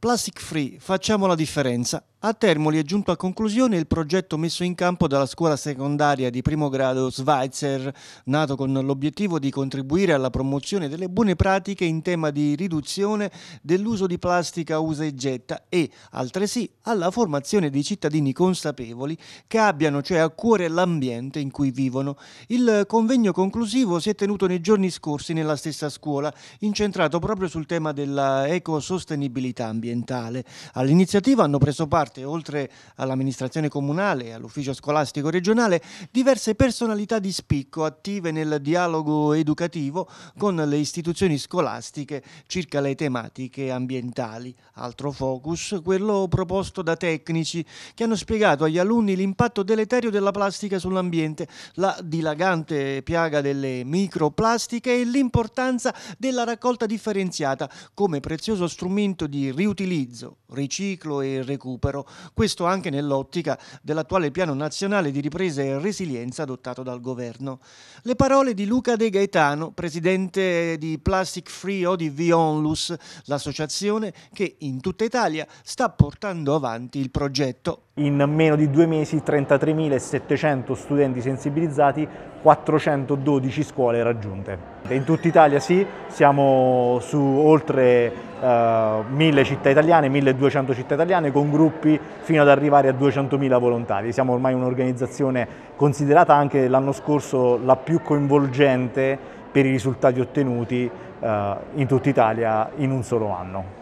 Plastic Free, facciamo la differenza. A Termoli è giunto a conclusione il progetto messo in campo dalla scuola secondaria di primo grado Schweitzer, nato con l'obiettivo di contribuire alla promozione delle buone pratiche in tema di riduzione dell'uso di plastica usa e getta e, altresì, alla formazione di cittadini consapevoli che abbiano cioè a cuore l'ambiente in cui vivono. Il convegno conclusivo si è tenuto nei giorni scorsi nella stessa scuola, incentrato proprio sul tema della ecosostenibilità ambientale ambientale. All'iniziativa hanno preso parte, oltre all'amministrazione comunale e all'ufficio scolastico regionale, diverse personalità di spicco attive nel dialogo educativo con le istituzioni scolastiche circa le tematiche ambientali. Altro focus, quello proposto da tecnici che hanno spiegato agli alunni l'impatto deleterio della plastica sull'ambiente, la dilagante piaga delle microplastiche e l'importanza della raccolta differenziata come prezioso strumento di riutilizzazione utilizzo, riciclo e recupero, questo anche nell'ottica dell'attuale piano nazionale di ripresa e resilienza adottato dal governo. Le parole di Luca De Gaetano, presidente di Plastic Free ODV Onlus, l'associazione che in tutta Italia sta portando avanti il progetto. In meno di due mesi 33.700 studenti sensibilizzati, 412 scuole raggiunte. In tutta Italia sì, siamo su oltre eh, 1000 città italiane, 1200 città italiane con gruppi fino ad arrivare a 200.000 volontari. Siamo ormai un'organizzazione considerata anche l'anno scorso la più coinvolgente per i risultati ottenuti eh, in tutta Italia in un solo anno.